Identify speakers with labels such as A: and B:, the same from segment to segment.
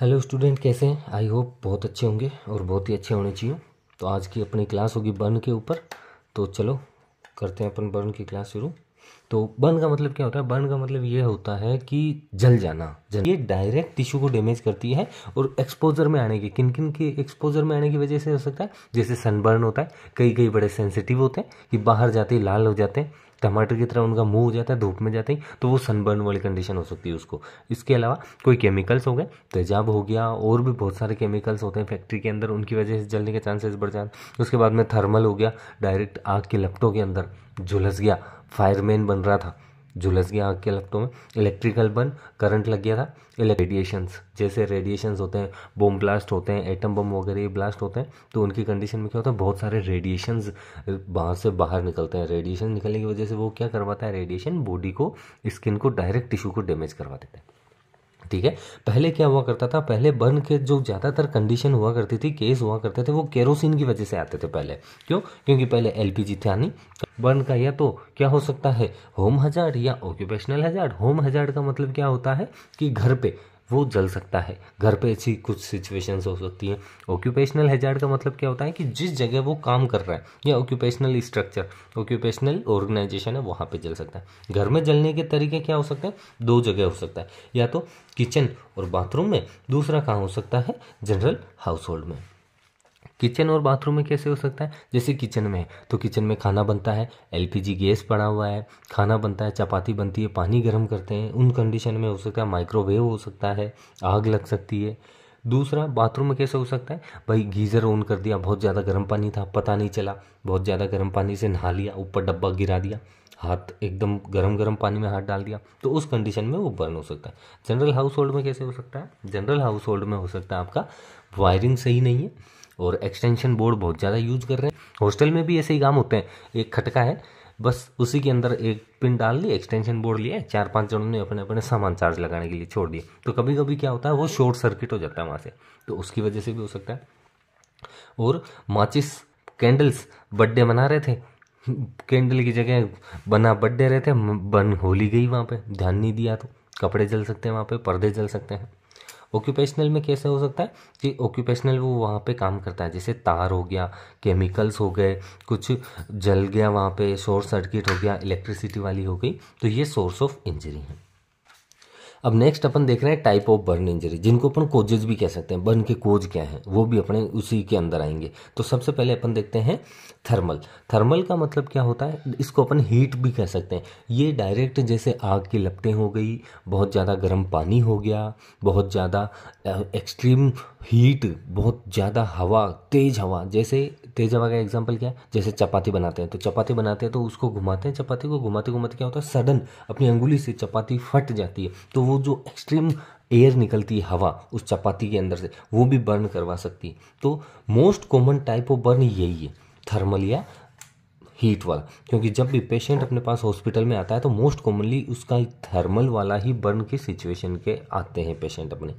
A: hello student कैसे हैं I hope बहुत अच्छे होंगे और बहुत ही अच्छे होने चाहिए तो आज की अपनी क्लास होगी बर्न के ऊपर तो चलो करते हैं अपन बर्न की क्लास शुरू तो बर्न का मतलब क्या होता है बर्न का मतलब ये होता है कि जल जाना जल ये डायरेक्ट टिश्यू को डैमेज करती है और एक्सपोजर में आने की किन किन के एक्सपोजर में आने की वजह से हो सकता है जैसे सनबर्न होता है कई कई बड़े सेंसिटिव होते हैं कि बाहर जाते ही लाल हो जाते हैं टमाटर की तरह उनका मुंह हो जाता है धूप में जाते ही तो वो सनबर्न वाली कंडीशन हो सकती है उसको इसके अलावा कोई केमिकल्स हो गए तेजाब हो गया और भी बहुत सारे केमिकल्स होते हैं फैक्ट्री के अंदर उनकी वजह से जलने के चांसेस बढ़ जाते हैं उसके बाद में थर्मल हो गया डायरेक्ट आग के लपटों के अंदर झुलस गया फायरमैन बन बन रहा था झुलस गया आग के लगतों में इलेक्ट्रिकल बन करंट लग गया था रेडिएशंस जैसे रेडिएशंस होते हैं बोम ब्लास्ट होते हैं एटम बम वगैरह ये ब्लास्ट होते हैं तो उनकी कंडीशन में क्या होता है बहुत सारे रेडिएशंस बाहर से बाहर निकलते हैं रेडिएशन निकलने की वजह से वो क्या करवाता है रेडिएशन बॉडी को स्किन को डायरेक्ट टिश्यू को डैमेज करवा देता है ठीक है पहले क्या हुआ करता था पहले बर्न के जो ज़्यादातर कंडीशन हुआ करती थी केस हुआ करते थे वो केरोसिन की वजह से आते थे पहले क्यों क्योंकि पहले एल पी यानी बर्न का या तो क्या हो सकता है होम हजार या ऑक्यूपेशनल हजार होम हजार्ड का मतलब क्या होता है कि घर पे वो जल सकता है घर पे ऐसी कुछ सिचुएशंस हो सकती हैं ऑक्यूपेशनल हैजार्ड का मतलब क्या होता है कि जिस जगह वो काम कर रहा है या ऑक्यूपेशनल स्ट्रक्चर ऑक्यूपेशनल ऑर्गेनाइजेशन है वहाँ पे जल सकता है घर में जलने के तरीके क्या हो सकते हैं दो जगह हो सकता है या तो किचन और बाथरूम में दूसरा कहाँ हो सकता है जनरल हाउस होल्ड में किचन और बाथरूम में कैसे हो सकता है जैसे किचन में तो किचन में खाना बनता है एलपीजी गैस पड़ा हुआ है खाना बनता है चपाती बनती है पानी गर्म करते हैं उन कंडीशन में हो सकता है माइक्रोवेव हो सकता है आग लग सकती है दूसरा बाथरूम में कैसे हो सकता है भाई गीज़र ऑन कर दिया बहुत ज़्यादा गर्म पानी था पता नहीं चला बहुत ज़्यादा गर्म पानी से नहा लिया ऊपर डब्बा गिरा दिया हाथ एकदम गर्म गर्म पानी में हाथ डाल दिया तो उस कंडीशन में वो बर्न हो सकता है जनरल हाउस होल्ड में कैसे हो सकता है जनरल हाउस होल्ड में हो सकता है आपका वायरिंग सही नहीं है और एक्सटेंशन बोर्ड बहुत ज़्यादा यूज कर रहे हैं हॉस्टल में भी ऐसे ही काम होते हैं एक खटका है बस उसी के अंदर एक पिन डाल ली एक्सटेंशन बोर्ड लिए चार पांच जनों ने अपने अपने सामान चार्ज लगाने के लिए छोड़ दिए तो कभी कभी क्या होता है वो शॉर्ट सर्किट हो जाता है वहाँ से तो उसकी वजह से भी हो सकता है और माचिस कैंडल्स बर्थडे मना रहे थे कैंडल की जगह बना बर्थडे रहे थे बन होली गई वहाँ पे ध्यान नहीं दिया तो कपड़े जल सकते हैं वहाँ पे पर्दे जल सकते हैं ऑक्यूपेशनल में कैसे हो सकता है कि ऑक्यूपेशनल वो वहाँ पे काम करता है जैसे तार हो गया केमिकल्स हो गए कुछ जल गया वहाँ पे शॉर्ट सर्किट हो गया इलेक्ट्रिसिटी वाली हो गई तो ये सोर्स ऑफ इंजरी है अब नेक्स्ट अपन देख रहे हैं टाइप ऑफ बर्न इंजरी जिनको अपन कोजेज भी कह सकते हैं बर्न के कोज क्या हैं वो भी अपने उसी के अंदर आएंगे तो सबसे पहले अपन देखते हैं थर्मल थर्मल का मतलब क्या होता है इसको अपन हीट भी कह सकते हैं ये डायरेक्ट जैसे आग की लपटें हो गई बहुत ज़्यादा गर्म पानी हो गया बहुत ज़्यादा एक्सट्रीम हीट बहुत ज़्यादा हवा तेज़ हवा जैसे तेज हवा का एग्जाम्पल क्या है जैसे चपाती बनाते हैं तो चपाती बनाते हैं तो उसको घुमाते हैं चपाती को घुमाते घुमाते क्या होता है सडन अपनी अंगुली से चपाती फट जाती है तो वो जो एक्सट्रीम एयर निकलती है हवा उस चपाती के अंदर से वो भी बर्न करवा सकती है तो most common type of burn यही है थर्मल या हीट वाला क्योंकि जब भी पेशेंट अपने पास हॉस्पिटल में आता है तो मोस्ट कॉमनली उसका थर्मल वाला ही बर्न की सिचुएशन के आते हैं पेशेंट अपने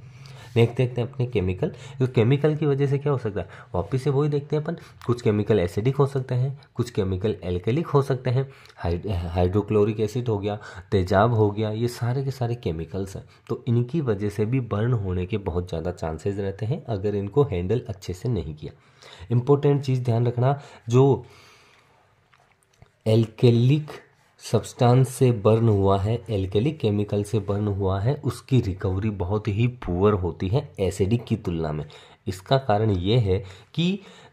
A: देखते देखते अपने केमिकल तो केमिकल की वजह से क्या हो सकता है वापिस से वही देखते हैं अपन कुछ केमिकल एसिडिक हो सकते हैं कुछ केमिकल एल्केलिक हो सकते हैं हाइड्रोक्लोरिक एसिड हो गया तेजाब हो गया ये सारे के सारे केमिकल्स हैं तो इनकी वजह से भी बर्न होने के बहुत ज़्यादा चांसेस रहते हैं अगर इनको हैंडल अच्छे से नहीं किया इम्पोर्टेंट चीज़ ध्यान रखना जो एल्केलिक सब्सटेंस से बर्न हुआ है एल्केली केमिकल से बर्न हुआ है उसकी रिकवरी बहुत ही पुअर होती है एसिडिक की तुलना में इसका कारण ये है कि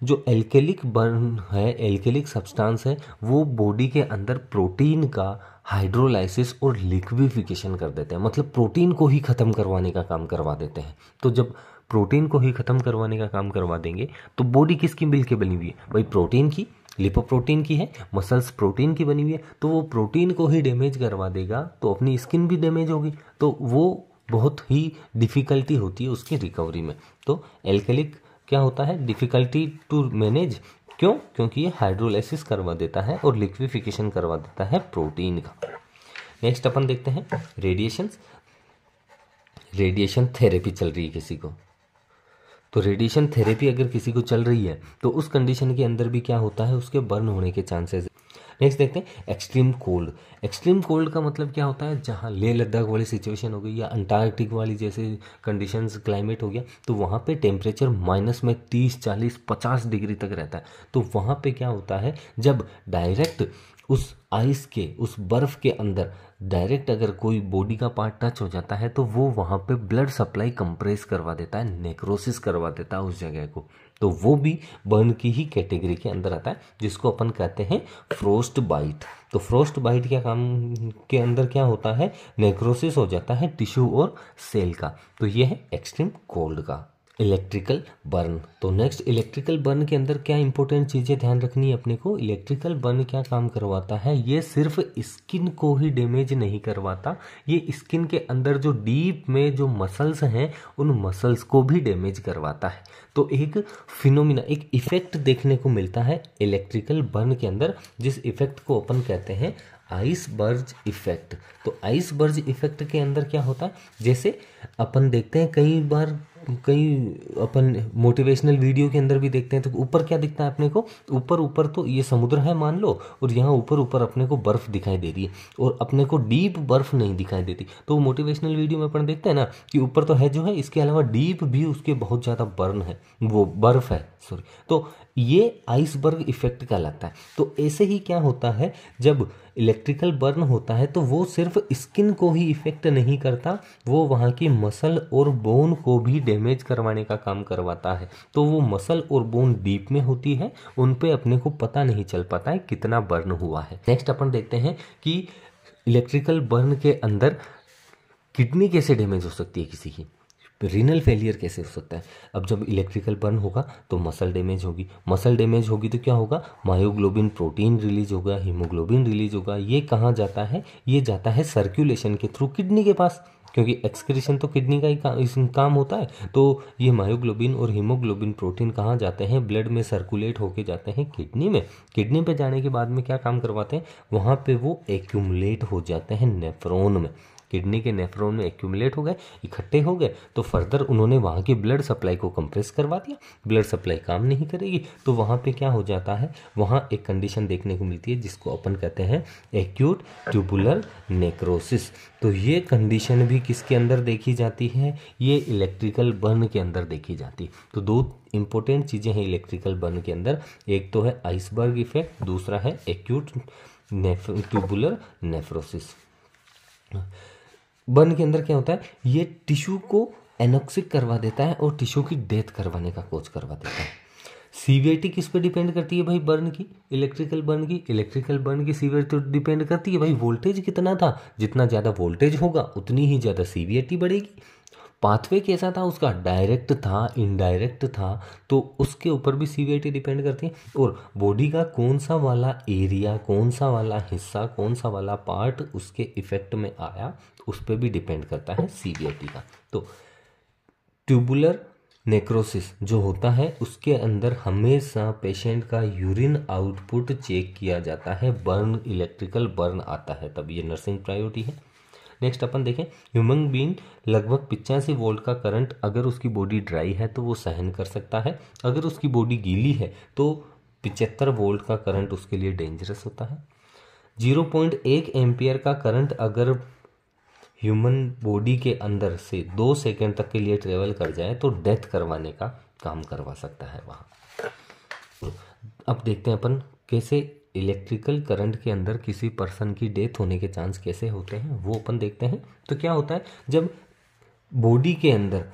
A: जो एल्केलिक बर्न है एल्केलिक सब्सटेंस है वो बॉडी के अंदर प्रोटीन का हाइड्रोलाइसिस और लिक्विफिकेशन कर देते हैं मतलब प्रोटीन को ही ख़त्म करवाने का काम करवा देते हैं तो जब प्रोटीन को ही ख़त्म करवाने का काम करवा देंगे तो बॉडी किसकी मिल के बनी हुई है भाई प्रोटीन की लिपोप्रोटीन की है मसल्स प्रोटीन की बनी हुई है तो वो प्रोटीन को ही डैमेज करवा देगा तो अपनी स्किन भी डैमेज होगी तो वो बहुत ही डिफ़िकल्टी होती है उसकी रिकवरी में तो एल्केलिक क्या होता है डिफ़िकल्टी टू मैनेज क्यों क्योंकि ये हाइड्रोलाइसिस करवा देता है और लिक्विफिकेशन करवा देता है प्रोटीन का नेक्स्ट अपन देखते हैं रेडिएशंस रेडिएशन थेरेपी चल रही है किसी को तो रेडिएशन थेरेपी अगर किसी को चल रही है तो उस कंडीशन के अंदर भी क्या होता है उसके बर्न होने के चांसेस नेक्स्ट देखते हैं एक्सट्रीम कोल्ड एक्सट्रीम कोल्ड का मतलब क्या होता है जहाँ लेह लद्दाख वाली सिचुएशन हो गई या अंटार्कटिक वाली जैसे कंडीशंस क्लाइमेट हो गया तो वहाँ पे टेम्परेचर माइनस में तीस चालीस पचास डिग्री तक रहता है तो वहाँ पे क्या होता है जब डायरेक्ट उस आइस के उस बर्फ़ के अंदर डायरेक्ट अगर कोई बॉडी का पार्ट टच हो जाता है तो वो वहाँ पे ब्लड सप्लाई कंप्रेस करवा देता है नेक्रोसिस करवा देता है उस जगह को तो वो भी बर्न की ही कैटेगरी के अंदर आता है जिसको अपन कहते हैं फ्रोस्ट बाइट तो फ्रोस्ट बाइट क्या काम के अंदर क्या होता है नेक्रोसिस हो जाता है टिश्यू और सेल का तो ये है एक्सट्रीम कोल्ड का इलेक्ट्रिकल बर्न तो नेक्स्ट इलेक्ट्रिकल बर्न के अंदर क्या इंपॉर्टेंट चीज़ें ध्यान रखनी है अपने को इलेक्ट्रिकल बर्न क्या काम करवाता है ये सिर्फ स्किन को ही डैमेज नहीं करवाता ये स्किन के अंदर जो डीप में जो मसल्स हैं उन मसल्स को भी डैमेज करवाता है तो एक फिनोमिना एक इफेक्ट देखने को मिलता है इलेक्ट्रिकल बर्न के अंदर जिस इफेक्ट को अपन कहते हैं आइसबर्ज इफेक्ट तो आइसबर्ज इफेक्ट के अंदर क्या होता है जैसे अपन देखते हैं कई बार कई अपन मोटिवेशनल वीडियो के अंदर भी देखते हैं तो ऊपर क्या दिखता है अपने को ऊपर ऊपर तो ये समुद्र है मान लो और यहाँ ऊपर ऊपर अपने को बर्फ़ दिखाई दे रही है और अपने को डीप बर्फ़ नहीं दिखाई देती तो मोटिवेशनल वीडियो में अपन देखते हैं ना कि ऊपर तो है जो है इसके अलावा डीप भी उसके बहुत ज़्यादा बर्न है वो बर्फ़ है सॉरी तो ये आइसबर्ग इफेक्ट कहलाता है तो ऐसे ही क्या होता है जब इलेक्ट्रिकल बर्न होता है तो वो सिर्फ स्किन को ही इफेक्ट नहीं करता वो वहाँ की मसल और बोन को भी डैमेज करवाने का काम करवाता है तो वो मसल और बोन डीप में होती है उन पर अपने को पता नहीं चल पाता है कितना बर्न हुआ है नेक्स्ट अपन देखते हैं कि इलेक्ट्रिकल बर्न के अंदर किडनी कैसे डैमेज हो सकती है किसी की रीनल फेलियर कैसे हो सकता है अब जब इलेक्ट्रिकल बर्न होगा तो मसल डैमेज होगी मसल डैमेज होगी तो क्या होगा मायोग्लोबिन प्रोटीन रिलीज होगा हीमोग्लोबिन रिलीज होगा ये कहाँ जाता है ये जाता है सर्कुलेशन के थ्रू किडनी के पास क्योंकि एक्सक्रीशन तो किडनी का ही का, काम होता है तो ये मायोग्लोबिन और हीमोग्लोबिन प्रोटीन कहाँ जाते हैं ब्लड में सर्कुलेट होके जाते हैं किडनी में किडनी पे जाने के बाद में क्या काम करवाते हैं वहाँ पे वो एक्यूमुलेट हो जाते हैं नेफ्रोन में किडनी के नेफ्रोन में एक्यूमुलेट हो गए इकट्ठे हो गए तो फर्दर उन्होंने वहाँ की ब्लड सप्लाई को कंप्रेस करवा दिया ब्लड सप्लाई काम नहीं करेगी तो वहाँ पर क्या हो जाता है वहाँ एक कंडीशन देखने को मिलती है जिसको अपन कहते हैं एक्यूट ट्यूबुलर नेक्रोसिस तो ये कंडीशन भी किसके अंदर देखी जाती है ये इलेक्ट्रिकल बर्न के अंदर देखी जाती है तो दो इंपॉर्टेंट चीज़ें हैं इलेक्ट्रिकल बर्न के अंदर एक तो है आइसबर्ग इफेक्ट दूसरा है एक्यूट ट्यूबुलर नेफ्रोसिस बर्न के अंदर क्या होता है ये टिश्यू को एनोक्सिक करवा देता है और टिश्यू की डेथ करवाने का कोच करवा देता है सीवियरिटी किस पे डिपेंड करती है भाई बर्न की इलेक्ट्रिकल बर्न की इलेक्ट्रिकल बर्न की सीवियरिटी तो डिपेंड करती है भाई वोल्टेज कितना था जितना ज़्यादा वोल्टेज होगा उतनी ही ज़्यादा सीवियरिटी बढ़ेगी पाथवे कैसा था उसका डायरेक्ट था इनडायरेक्ट था तो उसके ऊपर भी सीवियरिटी डिपेंड करती है और बॉडी का कौन सा वाला एरिया कौन सा वाला हिस्सा कौन सा वाला पार्ट उसके इफेक्ट में आया उस पर भी डिपेंड करता है सीवियरिटी का तो ट्यूबुलर नेक्रोसिस जो होता है उसके अंदर हमेशा पेशेंट का यूरिन आउटपुट चेक किया जाता है बर्न इलेक्ट्रिकल बर्न आता है तब ये नर्सिंग प्रायोरिटी है नेक्स्ट अपन देखें ह्यूमन बींग लगभग पिचासी वोल्ट का करंट अगर उसकी बॉडी ड्राई है तो वो सहन कर सकता है अगर उसकी बॉडी गीली है तो पिचहत्तर वोल्ट का करंट उसके लिए डेंजरस होता है जीरो पॉइंट एक एम्पियर का करंट अगर ह्यूमन बॉडी के अंदर से दो सेकेंड तक के लिए ट्रेवल कर जाए तो डेथ करवाने का काम करवा सकता है वहाँ अब देखते हैं अपन कैसे इलेक्ट्रिकल करंट के अंदर किसी पर्सन की डेथ होने के चांस कैसे होते हैं वो अपन देखते हैं तो क्या होता है जब बॉडी के अंदर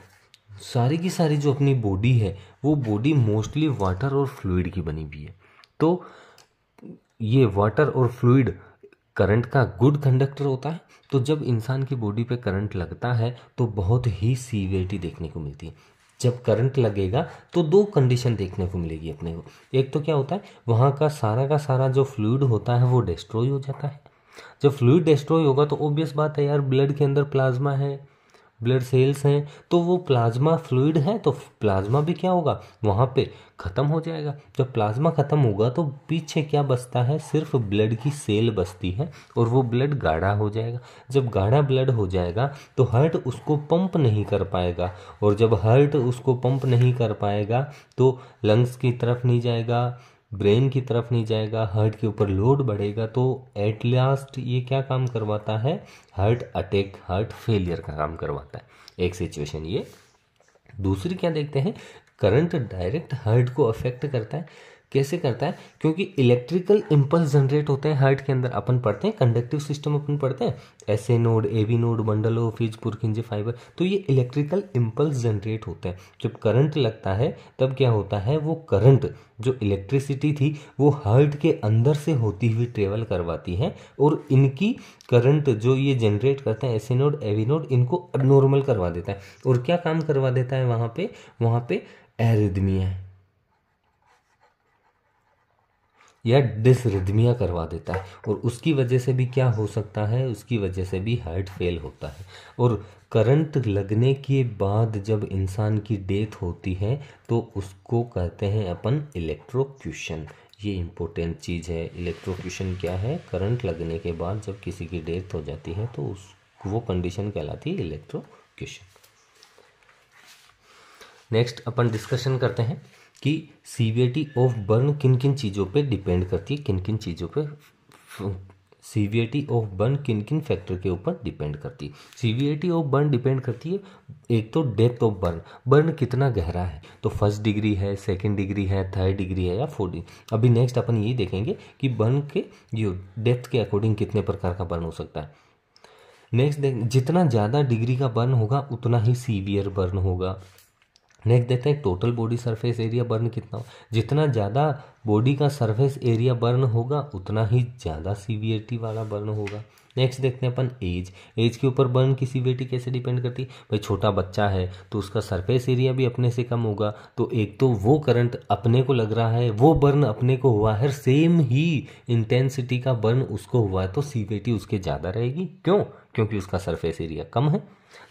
A: सारी की सारी जो अपनी बॉडी है वो बॉडी मोस्टली वाटर और फ्लूड की बनी हुई है तो ये वाटर और फ्लूड करंट का गुड कंडक्टर होता है तो जब इंसान की बॉडी पे करंट लगता है तो बहुत ही सीवियरिटी देखने को मिलती है जब करंट लगेगा तो दो कंडीशन देखने को मिलेगी अपने को एक तो क्या होता है वहाँ का सारा का सारा जो फ्लूड होता है वो डिस्ट्रॉय हो जाता है जब फ्लूड डिस्ट्रॉय होगा तो ओबियस बात है यार ब्लड के अंदर प्लाज्मा है ब्लड सेल्स हैं तो वो प्लाज्मा फ्लूड है तो प्लाज्मा भी क्या होगा वहाँ पे ख़त्म हो जाएगा जब प्लाज्मा ख़त्म होगा तो पीछे क्या बचता है सिर्फ ब्लड की सेल बचती है और वो ब्लड गाढ़ा हो जाएगा जब गाढ़ा ब्लड हो जाएगा तो हर्ट उसको पंप नहीं कर पाएगा और जब हर्ट उसको पंप नहीं कर पाएगा तो लंग्स की तरफ नहीं जाएगा ब्रेन की तरफ नहीं जाएगा हार्ट के ऊपर लोड बढ़ेगा तो एट लास्ट ये क्या काम करवाता है हार्ट अटैक हार्ट फेलियर का काम करवाता है एक सिचुएशन ये दूसरी क्या देखते हैं करंट डायरेक्ट हार्ट को अफेक्ट करता है कैसे करता है क्योंकि इलेक्ट्रिकल इम्पल्स जनरेट होते हैं हर्ट के अंदर अपन पढ़ते हैं कंडक्टिव सिस्टम अपन पढ़ते हैं S A node A V node bundle of His Purkinje fibre तो ये इलेक्ट्रिकल इम्पल्स जनरेट होते हैं जब करंट लगता है तब क्या होता है वो करंट जो इलेक्ट्रिसिटी थी वो हर्ट के अंदर से होती हुई ट्रेवल करवाती है और इनकी करंट जो ये जनरेट करते हैं वी नोड इनको नॉर्मल करवा देता है और क्या काम करवा देता है वहाँ पे वहाँ पे एरिदमिया या डिसरिदमिया करवा देता है और उसकी वजह से भी क्या हो सकता है उसकी वजह से भी हार्ट फेल होता है और करंट लगने के बाद जब इंसान की डेथ होती है तो उसको कहते हैं अपन इलेक्ट्रोक्यूशन ये इम्पोर्टेंट चीज़ है इलेक्ट्रोक्यूशन क्या है करंट लगने के बाद जब किसी की डेथ हो जाती है तो उस वो कंडीशन कहलाती है इलेक्ट्रोक्यूशन नेक्स्ट अपन डिस्कशन करते हैं कि सीवियरिटी ऑफ बर्न किन किन चीज़ों पे डिपेंड करती है किन किन चीज़ों पे सीवियरिटी ऑफ बर्न किन किन फैक्टर के ऊपर डिपेंड करती है सीवियरिटी ऑफ बर्न डिपेंड करती है एक तो डेप्थ ऑफ बर्न बर्न कितना गहरा है तो फर्स्ट डिग्री है सेकेंड डिग्री है थर्ड डिग्री है या फोर्थ डिग्री अभी नेक्स्ट अपन यही देखेंगे कि बर्न के ये डेप्थ के अकॉर्डिंग कितने प्रकार का बर्न हो सकता है नेक्स्ट जितना ज़्यादा डिग्री का बर्न होगा उतना ही सीवियर बर्न होगा नेक्स्ट देखते हैं total body surface area burn कितना हो जितना ज़्यादा बॉडी का सरफेस एरिया बर्न होगा उतना ही ज़्यादा सीवियरिटी वाला बर्न होगा नेक्स्ट देखते हैं अपन एज एज के ऊपर बर्न की सीवियरिटी कैसे डिपेंड करती है भाई छोटा बच्चा है तो उसका सरफेस एरिया भी अपने से कम होगा तो एक तो वो करंट अपने को लग रहा है वो बर्न अपने को हुआ है सेम ही इंटेंसिटी का बर्न उसको हुआ है तो सीवियरिटी उसके ज़्यादा रहेगी क्यों क्योंकि उसका सरफेस एरिया कम है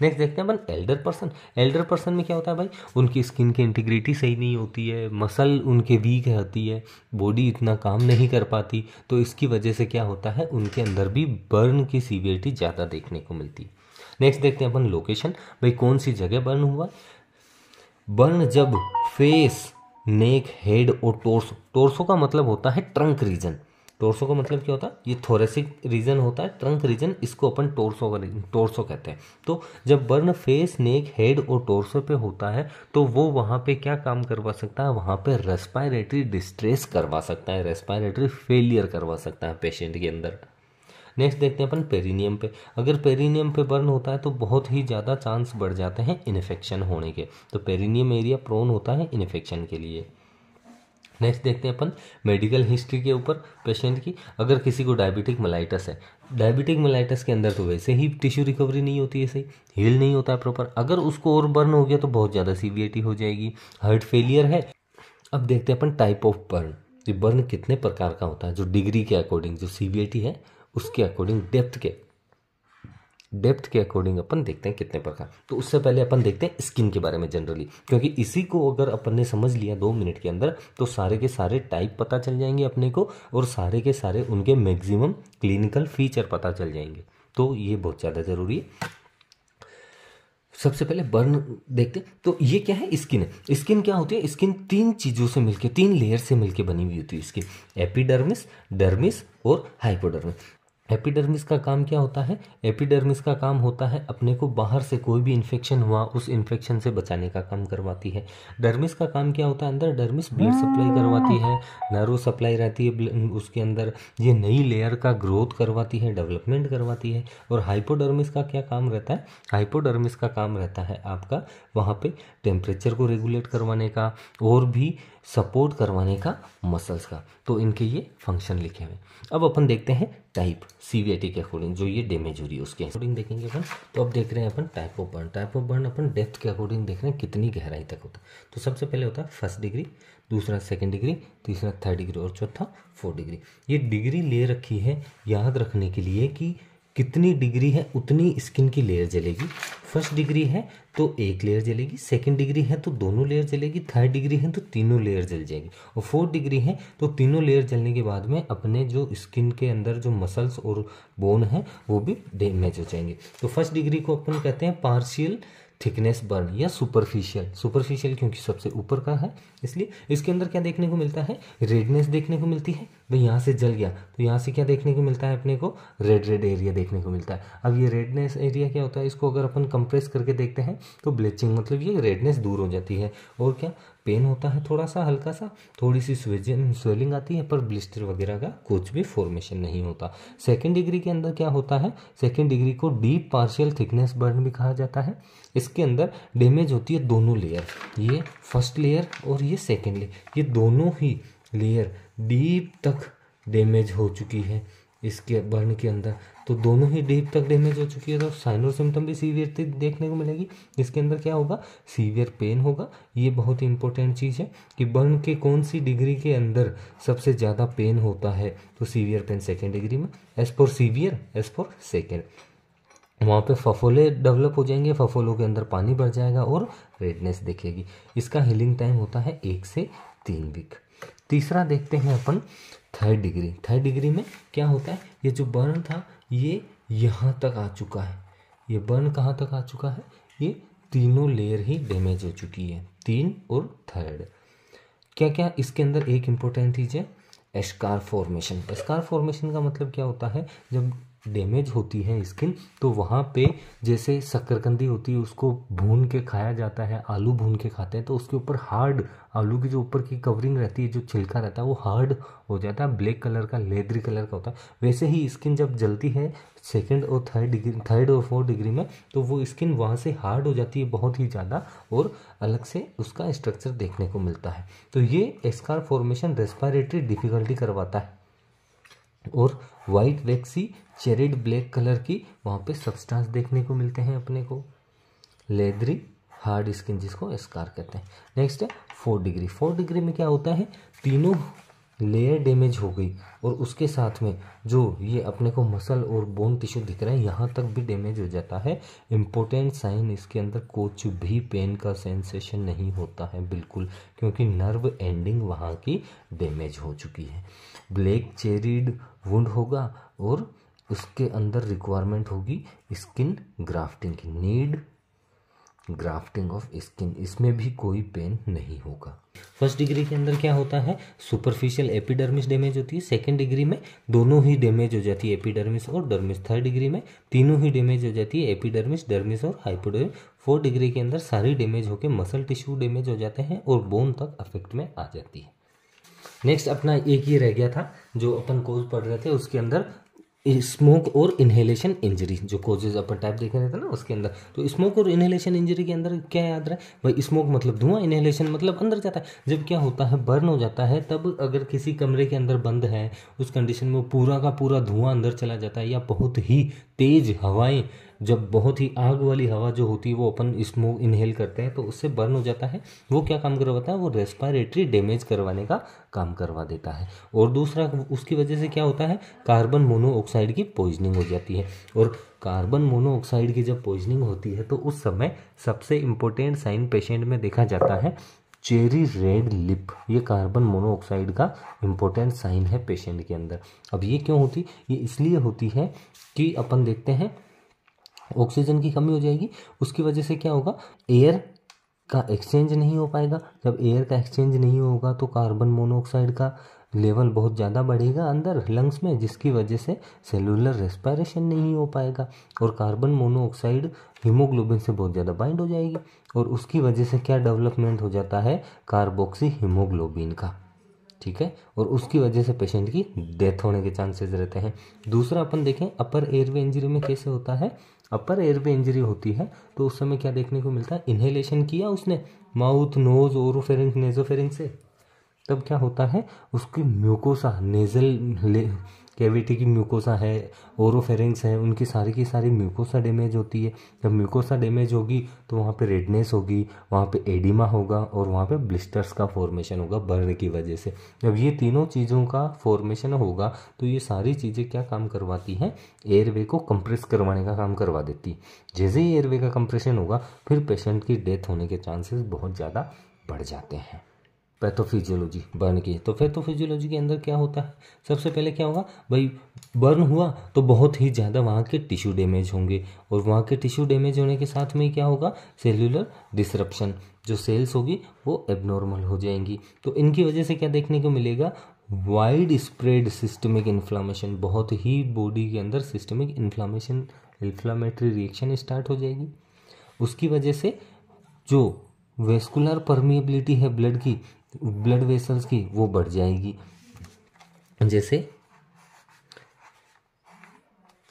A: नेक्स्ट देखते हैं अपन एल्डर पर्सन एल्डर पर्सन में क्या होता है भाई उनकी स्किन की इंटीग्रिटी सही नहीं होती है मसल उनके वीक रहती है बॉडी इतना काम नहीं कर पाती तो इसकी वजह से क्या होता है उनके अंदर भी बर्न की सीवियरिटी ज़्यादा देखने को मिलती है नेक्स्ट देखते हैं अपन लोकेशन भाई कौन सी जगह बर्न हुआ बर्न जब फेस नेक हेड और टोर्सो टोर्सो का मतलब होता है ट्रंक रीजन टोर्सो का मतलब क्या होता है ये थोरेसिक रीजन होता है ट्रंक रीजन इसको अपन टोर्सो का टोरसो कहते हैं तो जब बर्न फेस नेक हेड और टोर्सो पे होता है तो वो वहाँ पे क्या काम करवा सकता है वहाँ पे रेस्पायरेटरी डिस्ट्रेस करवा सकता है रेस्पायरेटरी फेलियर करवा सकता है पेशेंट के अंदर नेक्स्ट देखते हैं अपन पेरिनियम पे अगर पेरिनियम पे बर्न होता है तो बहुत ही ज़्यादा चांस बढ़ जाते हैं इन्फेक्शन होने के तो पेरिनियम एरिया प्रोन होता है इन्फेक्शन के लिए नेक्स्ट देखते हैं अपन मेडिकल हिस्ट्री के ऊपर पेशेंट की अगर किसी को डायबिटिक मलाइटस है डायबिटिक मलाइटस के अंदर तो वैसे ही टिश्यू रिकवरी नहीं होती है सही हील नहीं होता है प्रॉपर अगर उसको और बर्न हो गया तो बहुत ज़्यादा सीवियरिटी हो जाएगी हार्ट फेलियर है अब देखते हैं अपन टाइप ऑफ बर्न ये बर्न कितने प्रकार का होता है जो डिग्री के अकॉर्डिंग जो सीवियरिटी है उसके अकॉर्डिंग डेप्थ के डेप्थ के अकॉर्डिंग अपन देखते हैं कितने प्रकार तो उससे पहले अपन देखते हैं स्किन के बारे में जनरली क्योंकि इसी को अगर अपन ने समझ लिया दो मिनट के अंदर तो सारे के सारे टाइप पता चल जाएंगे अपने को और सारे के सारे उनके मैक्सिमम क्लिनिकल फीचर पता चल जाएंगे तो ये बहुत ज़्यादा ज़रूरी है सबसे पहले बर्न देखते हैं तो ये क्या है स्किन है स्किन क्या होती है स्किन तीन चीज़ों से मिलके तीन लेयर से मिलके बनी हुई होती है स्किन एपिडर्मिस डर्मिस और हाइपोडर्मिस एपिडर्मिस का काम क्या होता है एपिडर्मिस का काम होता है अपने को बाहर से कोई भी इन्फेक्शन हुआ उस इन्फेक्शन से बचाने का काम करवाती है डर्मिस का काम क्या होता है अंदर डर्मिस ब्लड सप्लाई करवाती है नर्व सप्लाई रहती है उसके अंदर ये नई लेयर का ग्रोथ करवाती है डेवलपमेंट करवाती है और हाइपोडर्मिस का क्या काम रहता है हाइपोडर्मिस का काम रहता है आपका वहाँ पर टेम्परेचर को रेगुलेट करवाने का और भी सपोर्ट करवाने का मसल्स का तो इनके ये फंक्शन लिखे हुए अब अपन देखते हैं टाइप सीवीआईटी के अकॉर्डिंग जो ये डेमेज हो रही है उसके अकॉर्डिंग देखेंगे अपन तो अब देख रहे हैं अपन type of burn type of burn अपन डेप्थ के अकॉर्डिंग देख रहे हैं कितनी गहराई तक होता है तो सबसे पहले होता है फर्स्ट डिग्री दूसरा सेकेंड डिग्री तीसरा थर्ड डिग्री और चौथा फोर्थ डिग्री ये डिग्री ले रखी है याद रखने के लिए कि कितनी डिग्री है उतनी स्किन की लेयर जलेगी फर्स्ट डिग्री है तो एक लेयर जलेगी सेकंड डिग्री है तो दोनों लेयर जलेगी थर्ड डिग्री है तो तीनों लेयर जल जाएगी और फोर्थ डिग्री है तो तीनों लेयर जलने के बाद में अपने जो स्किन के अंदर जो मसल्स और बोन है वो भी डैमेज हो जाएंगे तो फर्स्ट डिग्री को अपन कहते हैं पार्शियल थिकनेस बर्न या सुपरफिशियल सुपरफिशियल क्योंकि सबसे ऊपर का है इसलिए इसके अंदर क्या देखने को मिलता है रेडनेस देखने को मिलती है भाई यहाँ से जल गया तो यहाँ से क्या देखने को मिलता है अपने को रेड रेड एरिया देखने को मिलता है अब ये रेडनेस एरिया क्या होता है इसको अगर अपन कंप्रेस करके देखते हैं तो ब्लीचिंग मतलब ये रेडनेस दूर हो जाती है और क्या पेन होता है थोड़ा सा हल्का सा थोड़ी सी स्वेजन स्वेलिंग आती है पर ब्लिस्टर वगैरह का कुछ भी फॉर्मेशन नहीं होता सेकेंड डिग्री के अंदर क्या होता है सेकेंड डिग्री को डीप पार्शियल थिकनेस बर्न भी कहा जाता है इसके अंदर डैमेज होती है दोनों लेयर ये फर्स्ट लेयर और ये सेकेंड लेयर ये दोनों ही लेयर डीप तक डैमेज हो चुकी है इसके बर्न के अंदर तो दोनों ही डीप तक डैमेज हो चुकी है तो साइनो सिम्टम भी सीवियर देखने को मिलेगी जिसके अंदर क्या होगा सीवियर पेन होगा ये बहुत ही इंपॉर्टेंट चीज़ है कि बर्न के कौन सी डिग्री के अंदर सबसे ज़्यादा पेन होता है तो सीवियर पेन सेकेंड डिग्री में as for severe as for second वहाँ पे फफोले डेवलप हो जाएंगे फफोलों के अंदर पानी भर जाएगा और रेडनेस दिखेगी इसका हीलिंग टाइम होता है एक से तीन वीक तीसरा देखते हैं अपन थर्ड डिग्री थर्ड डिग्री में क्या होता है ये जो बर्न था ये यहाँ तक आ चुका है ये बर्न कहाँ तक आ चुका है ये तीनों लेयर ही डैमेज हो चुकी है तीन और थर्ड क्या क्या इसके अंदर एक इम्पोर्टेंट चीज़ है एस्कार फॉर्मेशन एस्कार फॉर्मेशन का मतलब क्या होता है जब डैमेज होती है स्किन तो वहाँ पे जैसे शक्करकंदी होती है उसको भून के खाया जाता है आलू भून के खाते हैं तो उसके ऊपर हार्ड आलू की जो ऊपर की कवरिंग रहती है जो छिलका रहता है वो हार्ड हो जाता है ब्लैक कलर का लेदरी कलर का होता है वैसे ही स्किन जब जलती है सेकेंड और थर्ड डिग्री थर्ड और फोर्थ डिग्री में तो वो स्किन वहाँ से हार्ड हो जाती है बहुत ही ज़्यादा और अलग से उसका स्ट्रक्चर देखने को मिलता है तो ये एस्कार फॉर्मेशन रेस्पायरेटरी डिफिकल्टी करवाता है और white waxy charred black colour की वहाँ पे सब्सटेंस देखने को मिलते हैं अपने को लेदरी हार्ड स्किन जिसको स्कार कहते हैं नेक्स्ट है फोर डिग्री फोर डिग्री में क्या होता है तीनों लेयर डैमेज हो गई और उसके साथ में जो ये अपने को मसल और बोन टिश्यू दिख रहा है यहाँ तक भी डैमेज हो जाता है इम्पोर्टेंट साइन इसके अंदर कुछ भी पेन का सेंसेशन नहीं होता है बिल्कुल क्योंकि नर्व एंडिंग वहाँ की डैमेज हो चुकी है ब्लैक चेरीड वुंड होगा और उसके अंदर रिक्वायरमेंट होगी स्किन ग्राफ्टिंग की नीड ग्राफ्टिंग ऑफ स्किन इसमें भी कोई पेन नहीं होगा फर्स्ट डिग्री के अंदर क्या होता है सुपरफिशियल एपिडर्मिस डैमेज होती है सेकेंड डिग्री में दोनों ही डैमेज हो जाती है एपिडर्मिस और डर्मिस थर्ड डिग्री में तीनों ही डैमेज हो जाती है एपिडर्मिस डर्मिस और हाइपोडर्मिस फोर्थ डिग्री के अंदर सारी डैमेज होकर मसल टिश्यू डैमेज हो जाते हैं और बोन तक अफेक्ट में आ जाती है नेक्स्ट अपना एक ही रह गया था जो अपन कोर्स पढ़ रहे थे उसके अंदर स्मोक और इन्हेलेशन इंजरी जो कोजेज अपन टाइप देख रहे थे ना उसके अंदर तो स्मोक और इन्हेलेशन इंजरी के अंदर क्या याद रहा है भाई स्मोक मतलब धुआं इन्हेलेशन मतलब अंदर जाता है जब क्या होता है बर्न हो जाता है तब अगर किसी कमरे के अंदर बंद है उस कंडीशन में पूरा का पूरा धुआं अंदर चला जाता है या बहुत ही तेज हवाएं जब बहुत ही आग वाली हवा जो होती है वो अपन स्मोक इनहेल करते हैं तो उससे बर्न हो जाता है वो क्या काम करवाता है वो रेस्पायरेटरी डैमेज करवाने का काम करवा देता है और दूसरा उसकी वजह से क्या होता है कार्बन मोनोऑक्साइड की पॉइजनिंग हो जाती है और कार्बन मोनोऑक्साइड की जब पॉइजनिंग होती है तो उस समय सबसे इम्पोर्टेंट साइन पेशेंट में देखा जाता है चेरी रेड लिप ये कार्बन मोनोऑक्साइड का इम्पोर्टेंट साइन है पेशेंट के अंदर अब ये क्यों होती ये इसलिए होती है कि अपन देखते हैं ऑक्सीजन की कमी हो जाएगी उसकी वजह से क्या होगा एयर का एक्सचेंज नहीं हो पाएगा जब एयर का एक्सचेंज नहीं होगा तो कार्बन मोनोऑक्साइड का लेवल बहुत ज़्यादा बढ़ेगा अंदर लंग्स में जिसकी वजह से सेलुलर रेस्पायरेशन नहीं हो पाएगा और कार्बन मोनोऑक्साइड हीमोग्लोबिन से बहुत ज़्यादा बाइंड हो जाएगी और उसकी वजह से क्या डेवलपमेंट हो जाता है कार्बोक्सी हीमोग्लोबिन का ठीक है और उसकी वजह से पेशेंट की डेथ होने के चांसेस रहते हैं दूसरा अपन देखें अपर एयरवे इंजरी में कैसे होता है अपर एयरवे इंजरी होती है तो उस समय क्या देखने को मिलता है इन्हेलेशन किया उसने माउथ नोज ओरोफेरिंग नेजोफेरिंग से तब क्या होता है उसकी म्यूकोसा नेजल कैविटी की म्यूकोसा है ओरोफेरिंग्स है उनकी सारी की सारी म्यूकोसा डैमेज होती है जब म्यूकोसा डैमेज होगी तो वहाँ पे रेडनेस होगी वहाँ पे एडिमा होगा और वहाँ पे ब्लिस्टर्स का फॉर्मेशन होगा बर्न की वजह से जब ये तीनों चीज़ों का फॉर्मेशन होगा तो ये सारी चीज़ें क्या काम करवाती हैं एयरवे को कंप्रेस करवाने का काम करवा देती जैसे ही एयरवे का कंप्रेशन होगा फिर पेशेंट की डेथ होने के चांसेस बहुत ज़्यादा बढ़ जाते हैं पैथोफिजियोलॉजी बर्न की तो पैथोफिजियोलॉजी के अंदर क्या होता है सबसे पहले क्या होगा भाई बर्न हुआ तो बहुत ही ज़्यादा वहाँ के टिश्यू डैमेज होंगे और वहाँ के टिश्यू डैमेज होने के साथ में क्या होगा सेल्युलर डिसरप्शन जो सेल्स होगी वो एबनॉर्मल हो जाएंगी तो इनकी वजह से क्या देखने को मिलेगा वाइड स्प्रेड सिस्टमिक इन्फ्लामेशन बहुत ही बॉडी के अंदर systemic inflammation inflammatory reaction start हो जाएगी उसकी वजह से जो वेस्कुलर परमिएबिलिटी है ब्लड की ब्लड वेसल्स की वो बढ़ जाएगी जैसे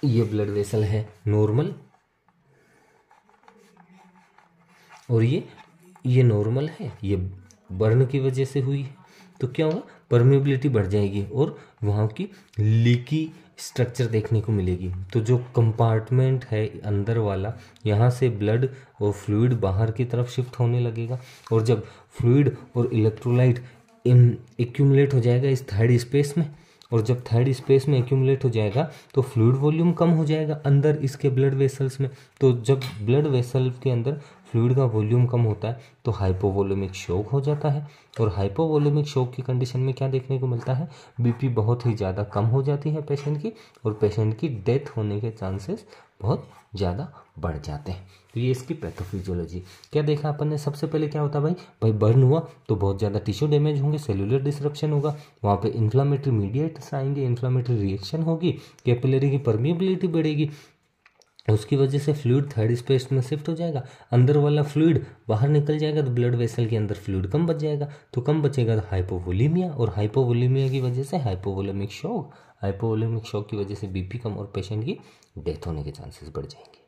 A: ये ब्लड वेसल है नॉर्मल और ये ये नॉर्मल है ये बर्न की वजह से हुई है तो क्या होगा परमेबिलिटी बढ़ जाएगी और वहाँ की लीकी स्ट्रक्चर देखने को मिलेगी तो जो कंपार्टमेंट है अंदर वाला यहाँ से ब्लड और फ्लूड बाहर की तरफ शिफ्ट होने लगेगा और जब फ्लूड और इलेक्ट्रोलाइट एक्यूमुलेट हो जाएगा इस थर्ड स्पेस में और जब थर्ड स्पेस में एक्यूमुलेट हो जाएगा तो फ्लूड वॉल्यूम कम हो जाएगा अंदर इसके ब्लड वेसल्स में तो जब ब्लड वेसल के अंदर फ्लूड का वॉल्यूम कम होता है तो हाइपोवोल्यूमिक शोक हो जाता है और हाइपोवोल्यूमिक शोक की कंडीशन में क्या देखने को मिलता है बीपी बहुत ही ज़्यादा कम हो जाती है पेशेंट की और पेशेंट की डेथ होने के चांसेस बहुत ज़्यादा बढ़ जाते हैं तो ये इसकी पैथोफिजियोलॉजी क्या देखा अपन ने सबसे पहले क्या होता भाई भाई बर्न हुआ तो बहुत ज़्यादा टिश्यू डैमेज होंगे सेलुलर डिस्ट्रप्शन होगा वहाँ पे इन्फ्लामेटरी मीडिएट्स आएंगे इन्फ्लामेटरी रिएक्शन होगी कैपिलरी की परमिबिलिटी बढ़ेगी उसकी वजह से फ्लूड थर्ड स्पेस में शिफ्ट हो जाएगा अंदर वाला फ्लूड बाहर निकल जाएगा तो ब्लड वेसल के अंदर फ्लूड कम बच जाएगा तो कम बचेगा तो हाइपोवोलीमिया और हाइपोवोलीमिया की वजह से हाइपोवोलेमिक शॉक हाइपोवोलेमिक शॉक की वजह से बीपी कम और पेशेंट की डेथ होने के चांसेस बढ़ जाएंगे